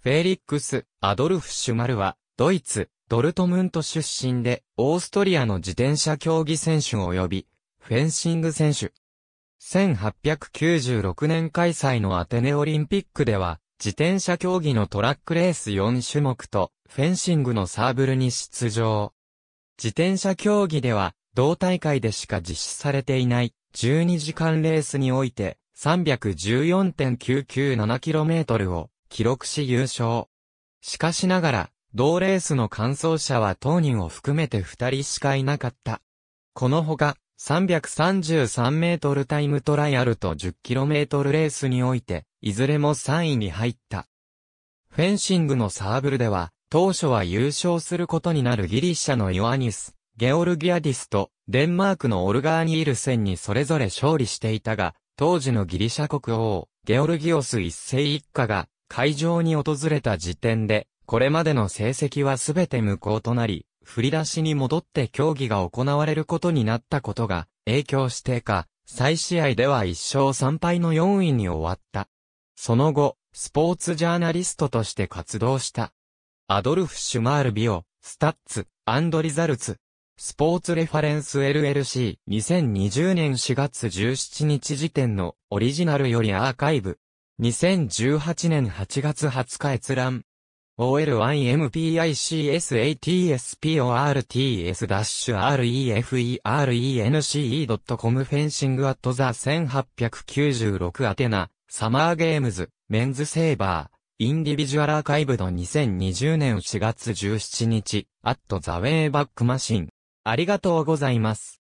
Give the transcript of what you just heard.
フェリックス・アドルフ・シュマルは、ドイツ、ドルトムント出身で、オーストリアの自転車競技選手及び、フェンシング選手。1896年開催のアテネオリンピックでは、自転車競技のトラックレース4種目と、フェンシングのサーブルに出場。自転車競技では、同大会でしか実施されていない、12時間レースにおいて、314.997km を、記録し優勝。しかしながら、同レースの完走者は当人を含めて2人しかいなかった。このほか、333メートルタイムトライアルと10キロメートルレースにおいて、いずれも3位に入った。フェンシングのサーブルでは、当初は優勝することになるギリシャのヨアニス、ゲオルギアディスとデンマークのオルガーニールセンにそれぞれ勝利していたが、当時のギリシャ国王、ゲオルギオス一世一家が会場に訪れた時点で、これまでの成績はすべて無効となり、振り出しに戻って競技が行われることになったことが影響してか、再試合では1勝3敗の4位に終わった。その後、スポーツジャーナリストとして活動した。アドルフ・シュマール・ビオ、スタッツ、アンドリザルツ、スポーツレファレンス LLC2020 年4月17日時点のオリジナルよりアーカイブ。2018年8月20日閲覧。OL1MPICSATSPORTS-REFERENCE.com フェンシングアットザ1896アテナ、サマーゲームズ、メンズセーバー、インディビジュアルアーカイブド2020年4月17日、アットザウェイバックマシン。ありがとうございます。